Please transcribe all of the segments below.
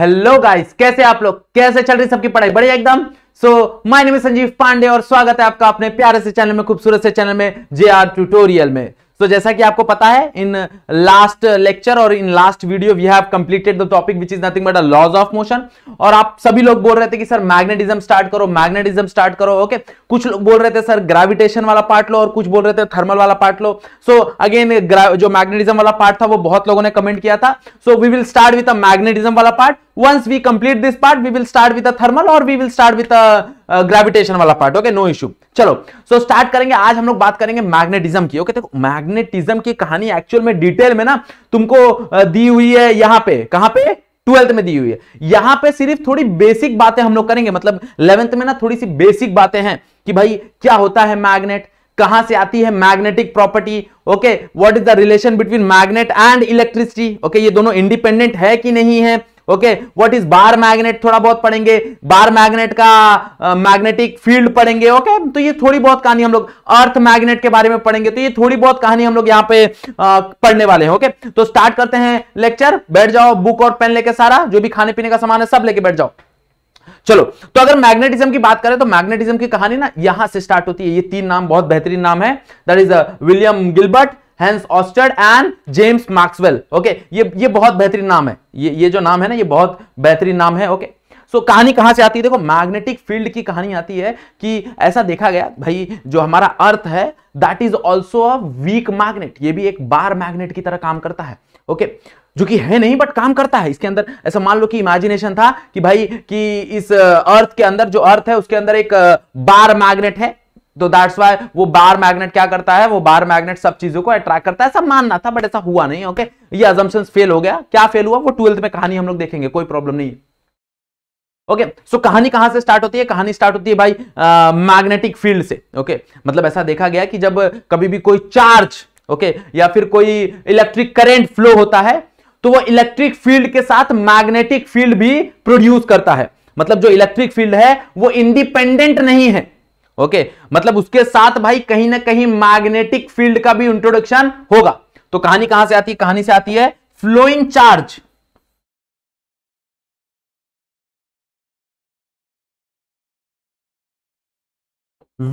Hello guys कैसे आप लोग कैसे चल रही सबकी पढ़ाई बढ़िया एकदम so my name Sanjeev Pandey और स्वागत है आपका अपने प्यारे से चैनल में खूबसूरत से चैनल में जे आर ट्यूटोरियल में so जैसा कि आपको पता है इन लास्ट लेक्चर और in last video we have completed the topic which is nothing but a laws of motion और आप सभी लोग बोल रहे थे कि सर मैग्नेटिज्म स्टार्ट करो मैग्नेटिज्म स्टार्ट करो ओके okay? कुछ लोग बोल रहे थे सर ग्रेविटेशन वाला पार्ट लो और कुछ बोल रहे थे थर्मल वाला पार्ट लो सो so, अगेन जो मैग्नेटिज्म वाला पार्ट था वो बहुत लोगों ने कमेंट किया था so we will start with a magnetism वाला part once we complete this part we will start with a thermal और we will start with a gravitation वाला पार्ट ओके नो इश्यू चलो सो so स्टार्ट करेंगे आज हम लोग बात करेंगे मैग्नेटिज्म की ओके देखो मैग्नेटिज्म की कहानी एक्चुअल में डिटेल में ना तुमको दी हुई है यहां पे कहां पे ट्वेल्थ में दी हुई है यहां पे सिर्फ थोड़ी बेसिक बातें हम लोग करेंगे मतलब इलेवेंथ में ना थोड़ी सी बेसिक बातें हैं कि भाई क्या होता है मैग्नेट कहां से आती है magnetic property okay what is the relation between magnet and electricity okay ये दोनों इंडिपेंडेंट है कि नहीं है okay what is bar magnet थोड़ा बहुत पढ़ेंगे बार मैग्नेट का मैग्नेटिक फील्ड पढ़ेंगे ओके तो ये थोड़ी बहुत कहानी हम लोग अर्थ मैग्नेट के बारे में पढ़ेंगे तो ये थोड़ी बहुत कहानी हम लोग यहाँ पे uh, पढ़ने वाले हैं ओके तो स्टार्ट करते हैं लेक्चर बैठ जाओ बुक और पेन लेके सारा जो भी खाने पीने का सामान है सब लेके बैठ जाओ चलो तो अगर मैग्नेटिज्म की बात करें तो मैग्नेटिज्म की कहानी ना यहां से स्टार्ट होती है ये तीन नाम बहुत बेहतरीन नाम है that is William Gilbert Hans ऑस्टर्ड एंड जेम्स मैक्सवेल ओके ये ये बहुत बेहतरीन नाम है ये ये जो नाम है ना ये बहुत बेहतरीन नाम है ओके okay? सो so, कहानी कहां से आती है देखो मैग्नेटिक फील्ड की कहानी आती है कि ऐसा देखा गया भाई जो हमारा अर्थ है that is also a weak magnet ये भी एक बार मैग्नेट की तरह काम करता है ओके okay? जो कि है नहीं बट काम करता है इसके अंदर ऐसा मान लो कि इमेजिनेशन था कि भाई कि इस अर्थ के अंदर जो अर्थ है उसके अंदर एक बार मैग्नेट है तो दैट्स वाई वो बार मैग्नेट क्या करता है वो बार मैग्नेट सब चीजों को अट्रैक्ट करता है ऐसा मानना था बट ऐसा हुआ नहीं ओके ये अजम्पन फेल हो गया क्या फेल हुआ वो ट्वेल्थ में कहानी हम लोग देखेंगे कोई प्रॉब्लम नहीं ओके okay, सो so कहानी कहां से स्टार्ट होती है कहानी स्टार्ट होती है भाई मैग्नेटिक फील्ड से ओके okay? मतलब ऐसा देखा गया कि जब कभी भी कोई चार्ज ओके okay, या फिर कोई इलेक्ट्रिक करंट फ्लो होता है तो वो इलेक्ट्रिक फील्ड के साथ मैग्नेटिक फील्ड भी प्रोड्यूस करता है मतलब जो इलेक्ट्रिक फील्ड है वो इंडिपेंडेंट नहीं है ओके मतलब उसके साथ भाई कहीं ना कहीं मैग्नेटिक फील्ड का भी इंट्रोडक्शन होगा तो कहानी कहां से आती है कहानी से आती है flowing charge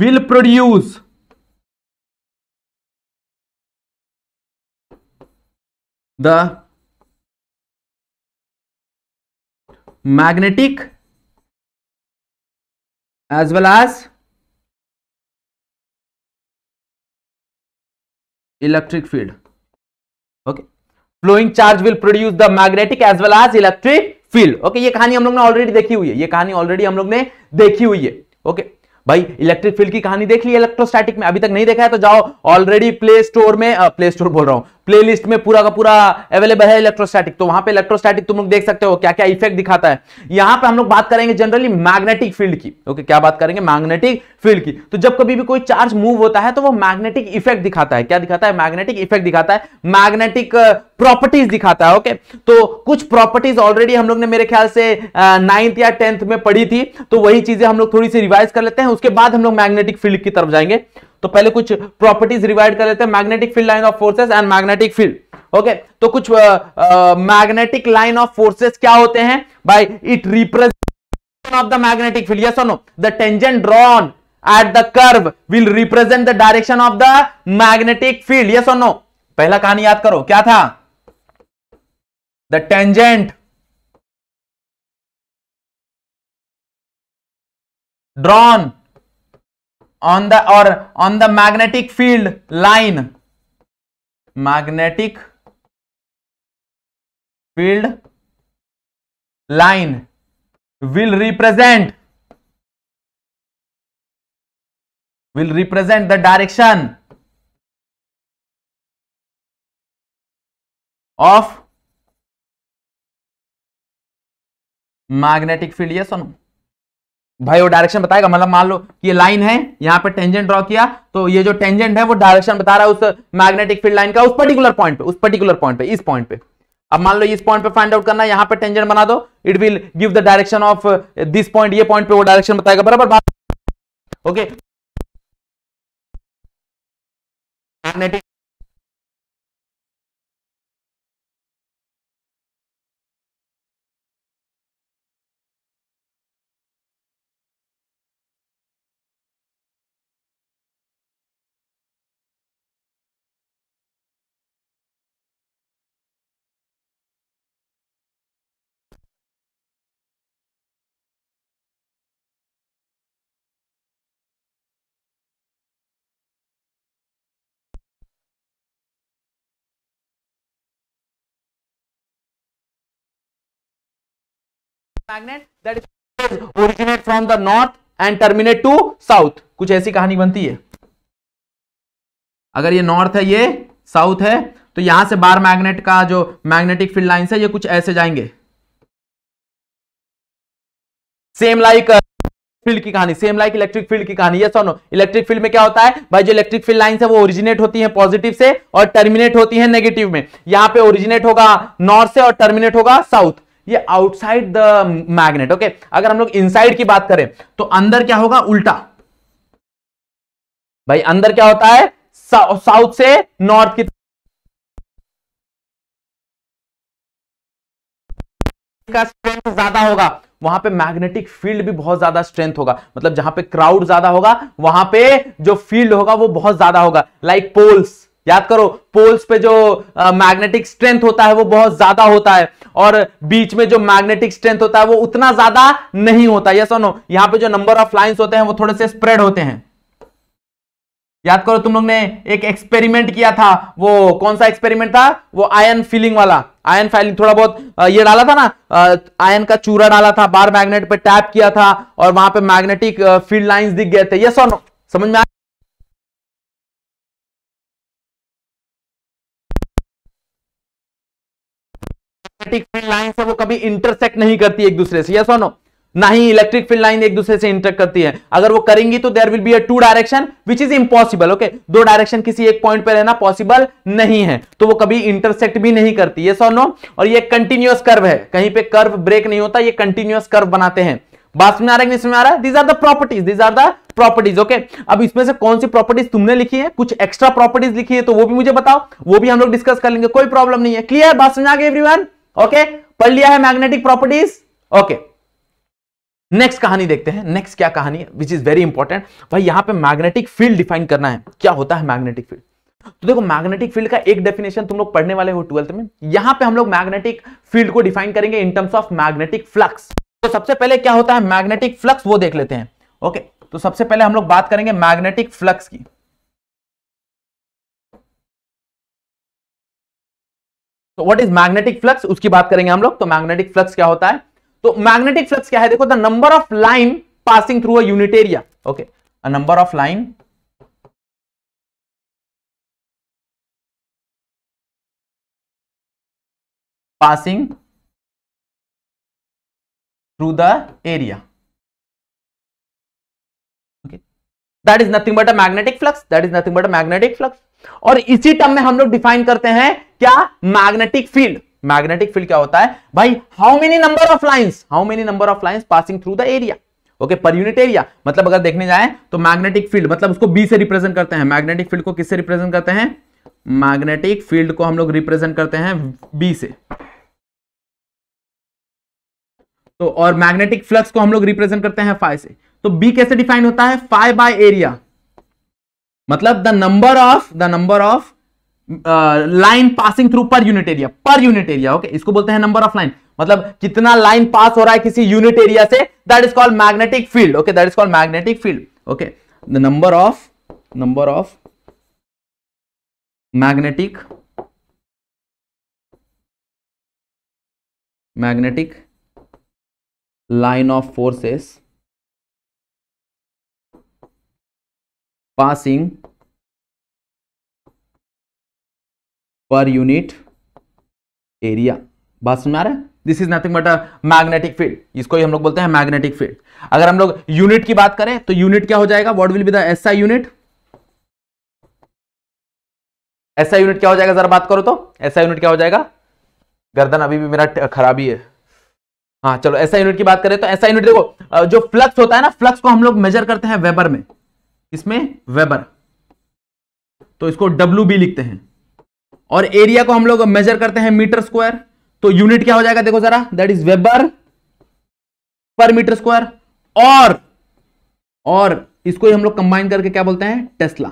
will produce the magnetic as well as electric field okay flowing charge will produce the magnetic as well as electric field okay ये कहानी हम लोग ने ऑलरेडी देखी हुई है ये कहानी ऑलरेडी हम लोग ने देखी हुई है ओके okay? भाई इलेक्ट्रिक फील्ड की कहानी देख ली इलेक्ट्रोस्टैटिक में अभी तक नहीं देखा है तो जाओ ऑलरेडी प्ले स्टोर में प्ले स्टोर बोल रहा हूं प्लेलिस्ट में पूरा का पूरा अवेलेबल है इलेक्ट्रोस्टैटिक तो वहां पे इलेक्ट्रोस्टैटिक तुम लोग देख सकते हो क्या क्या इफेक्ट दिखाता है यहां पे हम लोग बात करेंगे जनरली मैग्नेटिक फील्ड की ओके क्या बात करेंगे मैग्नेटिक फील्ड की तो जब कभी भी कोई चार्ज मूव होता है तो वो मैग्नेटिक इफेक्ट दिखाता है क्या दिखाता है मैग्नेटिक इफेक्ट दिखाता है मैग्नेटिक प्रॉपर्टीज uh, दिखाता है ओके तो कुछ प्रॉपर्टीज ऑलरेडी हम लोग ने मेरे ख्याल से नाइन्थ uh, या टेंथ में पढ़ी थी तो वही चीजें हम लोग थोड़ी सी रिवाइज कर लेते हैं उसके बाद हम लोग मैग्नेटिक फील्ड की तरफ जाएंगे तो पहले कुछ प्रॉपर्टीज रिवाइड कर लेते हैं magnetic field line of forces and magnetic field okay तो कुछ मैग्नेटिक लाइन ऑफ फोर्सेस क्या होते हैं by it represent of the magnetic field yes और no the tangent drawn at the curve will represent the direction of the magnetic field yes और no पहला कहानी याद करो क्या था the tangent drawn on the और on the magnetic field line magnetic field line will represent will represent the direction of magnetic field yes और भाई वो डायरेक्शन बताएगा मतलब मान लो ये लाइन है यहाँ पे टेंजेंट ड्रॉ किया तो ये जो टेंजेंट है वो डायरेक्शन बता रहा है उस मैग्नेटिक फील्ड लाइन का उस पर्टिकुलर पॉइंट पे उस पर्टिकुलर पॉइंट पे इस पॉइंट पे अब मान लो इस पॉइंट पे फाइंड आउट करना है यहाँ पे टेंजेंट बना दो it will give the direction of this point ये पॉइंट पे वो डायरेक्शन बताएगा बराबर okay magnetic magnet that is originate from the north and terminate to कुछ ऐसी कहानी बनती है अगर ये नॉर्थ है ये साउथ है तो यहां से बार मैग्नेट का जो मैग्नेटिक फील्ड लाइन है ये कुछ ऐसे जाएंगे सेम लाइक फील्ड की कहानी सेम लाइक इलेक्ट्रिक फील्ड की कहानी यस नो इलेक्ट्रिक फील्ड में क्या होता है भाई जो इलेक्ट्रिक फील्ड लाइन है वो ओरिजिनेट होती है पॉजिटिव से और टर्मिनेट होती है नेगेटिव में यहाँ पे ओरिजिनेट होगा नॉर्थ से और टर्मिनेट होगा साउथ ये आउटसाइड द मैग्नेट ओके अगर हम लोग इनसाइड की बात करें तो अंदर क्या होगा उल्टा भाई अंदर क्या होता है साउथ से नॉर्थ की का स्ट्रेंथ ज्यादा होगा वहां पे मैग्नेटिक फील्ड भी बहुत ज्यादा स्ट्रेंथ होगा मतलब जहां पे क्राउड ज्यादा होगा वहां पे जो फील्ड होगा वो बहुत ज्यादा होगा लाइक like पोल्स याद करो पोल्स पे जो मैग्नेटिक स्ट्रेंथ होता है वो बहुत ज्यादा होता है और बीच में जो मैग्नेटिक स्ट्रेंथ होता है वो उतना ज्यादा नहीं होता यस और नो पे जो नंबर ऑफ लाइंस होते हैं वो थोड़े से स्प्रेड होते हैं याद करो तुम लोग ने एक एक्सपेरिमेंट किया था वो कौन सा एक्सपेरिमेंट था वो आयन फिलिंग वाला आयन फाइलिंग थोड़ा बहुत ये डाला था ना आयन का चूरा डाला था बार मैग्नेट पे टैप किया था और वहां पे मैग्नेटिक फील्ड लाइंस दिख गए थे यस और नो समझ में आया मैग्नेटिक फील्ड लाइन है वो कभी इंटरसेक्ट नहीं करती एक दूसरे से यस और नो ना ही इलेक्ट्रिक फील्ड लाइन एक दूसरे से इंटरेक्ट करती है अगर वो करेंगी तो there will be a two direction which is impossible okay दो डायरेक्शन किसी एक पॉइंट पे रहना पॉसिबल नहीं है तो वो कभी इंटरसेक्ट भी नहीं करती ये सोनो और ये कंटिन्यूस कर्व है कहीं पे कर्व ब्रेक नहीं होता ये कंटिन्यूस कर्व बनाते हैं बात में आ रहा है नहीं समझ आ रहा है these are the properties these are the properties okay अब इसमें से कौन सी प्रॉपर्टीज तुमने लिखी है कुछ एक्स्ट्रा प्रॉपर्टीज लिखी है तो वो भी मुझे बताओ वो भी हम लोग डिस्कस कर लेंगे कोई प्रॉब्लम नहीं है क्लियर बात समझ आ गई एवरीवन ओके पढ़ लिया है मैग्नेटिक प्रॉपर्टीज ओके नेक्स्ट कहानी देखते हैं नेक्स्ट क्या कहानी है विच इज वेरी इंपॉर्टेंट भाई यहां पे मैग्नेटिक फील्ड डिफाइन करना है क्या होता है मैग्नेटिक फील्ड तो देखो मैग्नेटिक फील्ड का एक डेफिनेशन तुम लोग पढ़ने वाले हो ट्वेल्थ में यहां पे हम लोग मैग्नेटिक फील्ड को डिफाइन करेंगे in terms of magnetic flux तो सबसे पहले क्या होता है मैग्नेटिक फ्लक्स वो देख लेते हैं ओके तो सबसे पहले हम लोग बात करेंगे मैग्नेटिक फ्लक्स की तो व्हाट इज मैग्नेटिक फ्लक्स उसकी बात करेंगे हम लोग तो मैग्नेटिक फ्लक्स क्या होता है तो मैग्नेटिक फ्लक्स क्या है देखो the number of line passing through a unit area okay a number of line passing through the area okay that is nothing but a magnetic flux that is nothing but a magnetic flux और इसी term में हम लोग define करते हैं क्या magnetic field magnetic field क्या होता है भाई how many number of lines how many number of lines passing through the area okay per unit area मतलब अगर देखने जाए तो मैग्नेटिक फील्ड मतलब उसको बी से रिप्रेजेंट करते हैं मैग्नेटिक फील्ड को किससे रिप्रेजेंट करते हैं मैग्नेटिक फील्ड को हम लोग रिप्रेजेंट करते हैं बी से तो और मैग्नेटिक फ्लक्स को हम लोग रिप्रेजेंट करते हैं फाइव से तो बी कैसे डिफाइन होता है फाइव बाय एरिया मतलब the number of the number of line passing through per unit area per unit area okay इसको बोलते हैं नंबर ऑफ लाइन मतलब कितना लाइन पास हो रहा है किसी यूनिट एरिया से that is called magnetic field okay that is called magnetic field okay the number of number of magnetic magnetic line of forces passing per unit area बात समझ आ रहा है this is nothing but a magnetic field इसको ही हम लोग बोलते हैं मैग्नेटिक फील्ड अगर हम लोग यूनिट की बात करें तो यूनिट क्या हो जाएगा what will be the SI unit SI unit क्या हो जाएगा जरा बात करो तो एसआई यूनिट क्या हो जाएगा गर्दन अभी भी मेरा खराबी है हाँ चलो ऐसा यूनिट की बात करें तो ऐसा यूनिट देखो जो फ्लक्स होता है ना फ्लक्स को हम लोग मेजर करते हैं वेबर में इसमें वेबर तो इसको डब्ल्यू बी लिखते हैं और एरिया को हम लोग मेजर करते हैं मीटर स्क्वायर तो यूनिट क्या हो जाएगा देखो जरा that is weber per metre square और और इसको ही हम लोग कंबाइन करके क्या बोलते हैं टेस्ला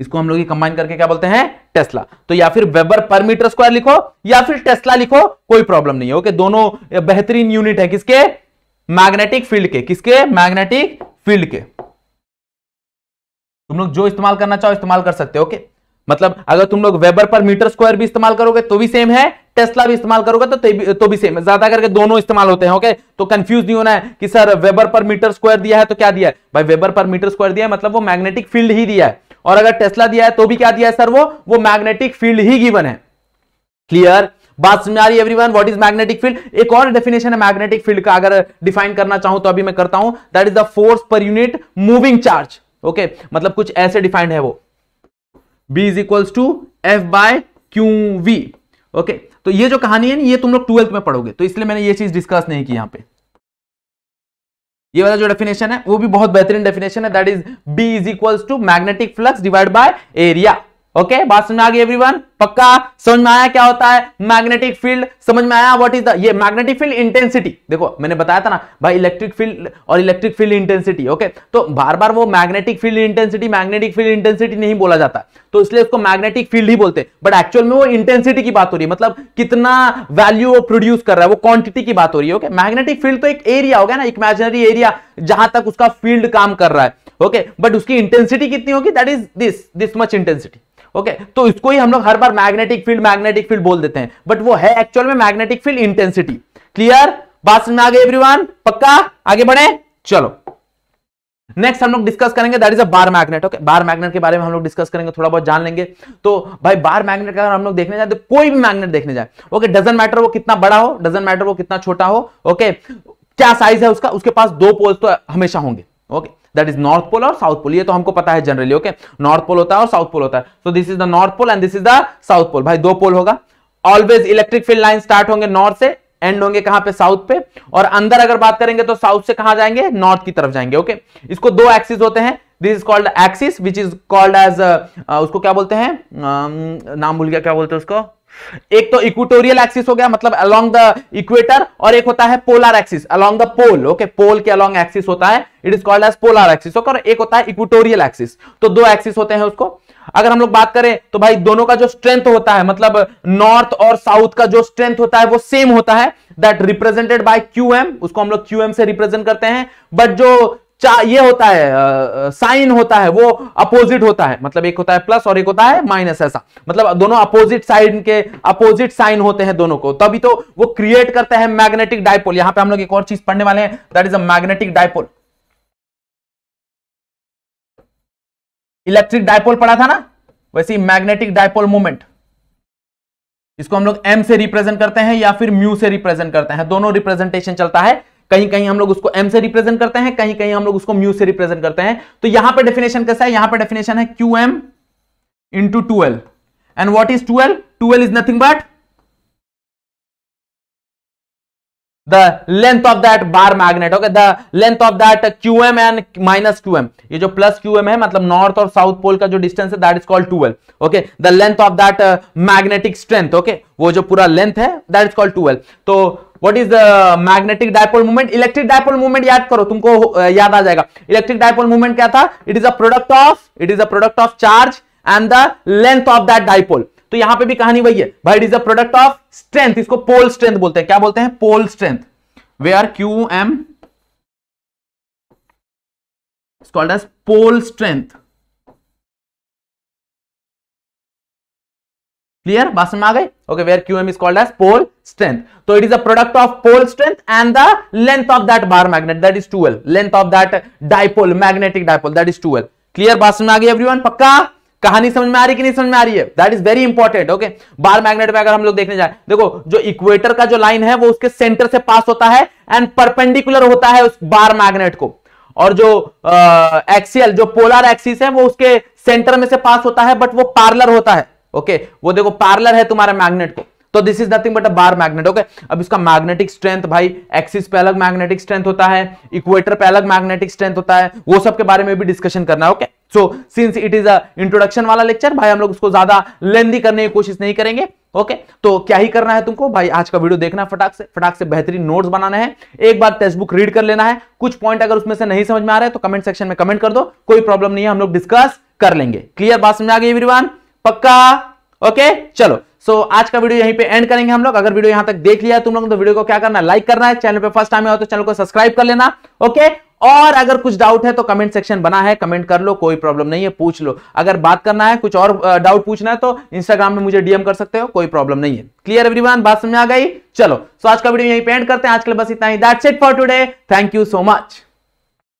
इसको हम लोग कंबाइन करके क्या बोलते हैं टेस्ला तो या फिर वेबर पर मीटर स्क्वायर लिखो या फिर टेस्ला लिखो कोई प्रॉब्लम नहीं है ओके दोनों बेहतरीन यूनिट है किसके मैग्नेटिक फील्ड के किसके मैग्नेटिक फील्ड के तुम लोग जो इस्तेमाल करना चाहो इस्तेमाल कर सकते हो ओके मतलब अगर तुम लोग वेबर पर मीटर स्क्वायर भी इस्तेमाल करोगे तो भी सेम है टेस्ला भी इस्तेमाल करोगे तो भी, तो भी सेम ज्यादा करके दोनों इस्तेमाल होते हैं ओके तो कंफ्यूज नहीं होना है कि sir weber per metre square दिया है तो क्या दिया है भाई वेबर पर मीटर स्क्वायर दिया है मतलब वो मैग्नेटिक फील्ड ही दिया है और अगर टेस्ला दिया है तो भी क्या दिया है सर वो वो मैग्नेटिक फील्ड ही गिवन है क्लियर बात समझ आ रही है everyone what is magnetic field एक और डेफिनेशन है मैग्नेटिक फील्ड का अगर डिफाइन करना चाहूं तो अभी मैं करता हूं that is the force per unit moving charge okay मतलब कुछ ऐसे डिफाइंड है वो B is equals to F by Q V okay तो ये जो कहानी है ना ये तुम लोग ट्वेल्थ में पढ़ोगे तो इसलिए मैंने ये चीज डिस्कस नहीं की यहां पे ये वाला जो डेफिनेशन है वो भी बहुत बेहतरीन डेफिनेशन है that is B is equals to magnetic flux divide by area okay बात समझ आ गई एवरीवन पक्का समझ में आया क्या होता है मैग्नेटिक फील्ड समझ में आया व्हाट इज द ये मैग्नेटिक फील्ड इंटेंसिटी देखो मैंने बताया था ना भाई इलेक्ट्रिक फील्ड और इलेक्ट्रिक फील्ड इंटेंसिटी ओके तो बार बार वो magnetic field intensity magnetic field intensity नहीं बोला जाता तो इसलिए उसको मैग्नेटिक फील्ड ही बोलते बट एक्चुअल में वो इंटेंसिटी की बात हो रही है मतलब कितना वैल्यू वो प्रोड्यूस कर रहा है वो क्वांटिटी की बात हो रही है ओके मैग्नेटिक फील्ड तो एक एरिया हो गया ना इमेजिनरी एरिया जहां तक उसका फील्ड काम कर रहा है ओके बट उसकी इंटेंसिटी कितनी होगी that is this this much intensity okay तो इसको ही हम लोग हर बार मैग्नेटिक फील्ड मैग्नेटिक फील्ड बोल देते हैं बट वो है एक्चुअल में मैग्नेटिक फील्ड इंटेंसिटी क्लियर बात समझ में आ गई एवरीवन पक्का आगे बढ़े चलो नेक्स्ट हम लोग डिस्कस करेंगे that is a bar magnet okay bar magnet के बारे में हम लोग डिस्कस करेंगे थोड़ा बहुत जान लेंगे तो भाई बार मैग्नेट का अगर हम लोग देखने जाए तो कोई भी मैग्नेट देखने जाए ओके डजन मैटर वो कितना बड़ा हो डजन मैटर वो कितना छोटा हो ओके okay? क्या साइज है उसका उसके पास दो पोल्स तो हमेशा होंगे okay that is north pole और साउथ पोल ये तो हमको पता है जनरली ओके नॉर्थ पोल होता है और साउथ पोल होता है so this is the north pole and this is the south pole भाई दो पोल होगा always electric field line start होंगे नॉर्थ से एंड होंगे कहां पे साउथ पे और अंदर अगर बात करेंगे तो साउथ से कहां जाएंगे नॉर्थ की तरफ जाएंगे ओके okay? इसको दो एक्सिस होते हैं this is called axis which is called as उसको क्या बोलते हैं uh, नाम भूल गया क्या बोलते हैं उसको एक तो इक्वेटोरियल एक्सिस हो गया मतलब अलोंग द इक्वेटर और एक होता है polar axis along the pole okay pole के अलोंग एक्सिस होता है it is called as polar axis okay और एक होता है इक्वेटोरियल एक्सिस तो दो एक्सिस होते हैं उसको अगर हम लोग बात करें तो भाई दोनों का जो स्ट्रेंथ होता है मतलब नॉर्थ और साउथ का जो स्ट्रेंथ होता है वो सेम होता है दैट रिप्रेजेंटेड बाय क्यू उसको हम लोग क्यू से रिप्रेजेंट करते हैं बट जो ये होता है साइन होता है वो अपोजिट होता है मतलब एक होता है प्लस और एक होता है माइनस ऐसा मतलब दोनों अपोजिट साइड के अपोजिट साइन होते हैं दोनों को तभी तो वो क्रिएट करते हैं मैग्नेटिक डायपोल यहां पे हम लोग एक और चीज पढ़ने वाले हैं that is a magnetic dipole electric dipole पढ़ा था ना वैसे मैग्नेटिक डायपोल मूवमेंट इसको हम लोग एम से रिप्रेजेंट करते हैं या फिर म्यू से रिप्रेजेंट करते हैं दोनों रिप्रेजेंटेशन चलता है कहीं कहीं हम लोग उसको एम से रिप्रेजेंट करते हैं कहीं कहीं हम लोग उसको म्यू से रिप्रेजेंट करते हैं तो यहां पर डेफिनेशन कैसा है यहां पर डेफिनेशन है Q M into twelve and what is twelve twelve is nothing but the length of that bar magnet okay the length of that qm and minus qm ये जो plus qm है मतलब north और south पोल का जो distance है that is called 12 okay the length of that magnetic strength okay वो जो पूरा लेंथ है दैट इज कॉल्ड 12 तो what is the magnetic dipole movement electric dipole movement याद करो तुमको याद आ जाएगा इलेक्ट्रिक डायपोल मूवमेंट क्या था it is a product of it is a product of charge and the length of that dipole तो यहां पे भी कहानी वही है भाई it is a product of strength इसको पोल स्ट्रेंथ बोलते हैं क्या बोलते हैं pole strength where are Q M called as pole strength clear बात में आ गए okay where Q M is called as pole strength तो it is a product of pole strength and the length of that bar magnet that is two l length of that dipole magnetic dipole that is two l clear बात में आ गई everyone पक्का कहानी समझ में आ रही कि नहीं समझ में आ रही है that is very important okay bar magnet में अगर हम लोग देखने जाए देखो जो इक्वेटर का जो लाइन है वो उसके सेंटर से पास होता है एंड परपेंडिकुलर होता है उस बार मैग्नेट को और जो एक्सियल जो पोलर एक्सिस है वो उसके सेंटर में से पास होता है बट वो पार्लर होता है ओके वो देखो पार्लर है तुम्हारा मैग्नेट को तो this is nothing but a bar magnet okay अब इसका मैग्नेटिक स्ट्रेंथ भाई एक्सिस पे अलग मैग्नेटिक स्ट्रेंथ होता है इक्वेटर पे अलग मैग्नेटिक स्ट्रेंथ होता है वो सब के बारे में भी डिस्कशन करना okay so since it is a introduction वाला लेक्चर भाई हम लोग उसको ज्यादा लेंदी करने की कोशिश नहीं करेंगे ओके okay, तो क्या ही करना है तुमको भाई आज का वीडियो देखना फटाक से फटाक से बेहतरीन नोट्स बनाना है एक बार टेक्स्ट बुक रीड कर लेना है कुछ पॉइंट अगर उसमें से नहीं समझ में आ रहा है तो कमेंट सेक्शन में कमेंट कर दो कोई प्रॉब्लम नहीं है हम लोग डिस्कस कर लेंगे क्लियर बात समझ आ गई एवरीवन पक्का ओके चलो सो so, आज का वीडियो यहीं पे एंड करेंगे हम लोग अगर वीडियो यहां तक देख लिया तुम लोग तो वीडियो को क्या करना लाइक करना है चैनल पे फर्स्ट टाइम आओ तो चैनल को सब्सक्राइब कर लेना ओके और अगर कुछ डाउट है तो कमेंट सेक्शन बना है कमेंट कर लो कोई प्रॉब्लम नहीं है पूछ लो अगर बात करना है कुछ और डाउट पूछना है तो इंस्टाग्राम में मुझे डीएम कर सकते हो कोई प्रॉब्लम नहीं है क्लियर एवरी बात समझ आ गई चलो सो so, आज का वीडियो यहीं पे एंड करते हैं आज के लिए बस इतना ही that's it for today thank you so much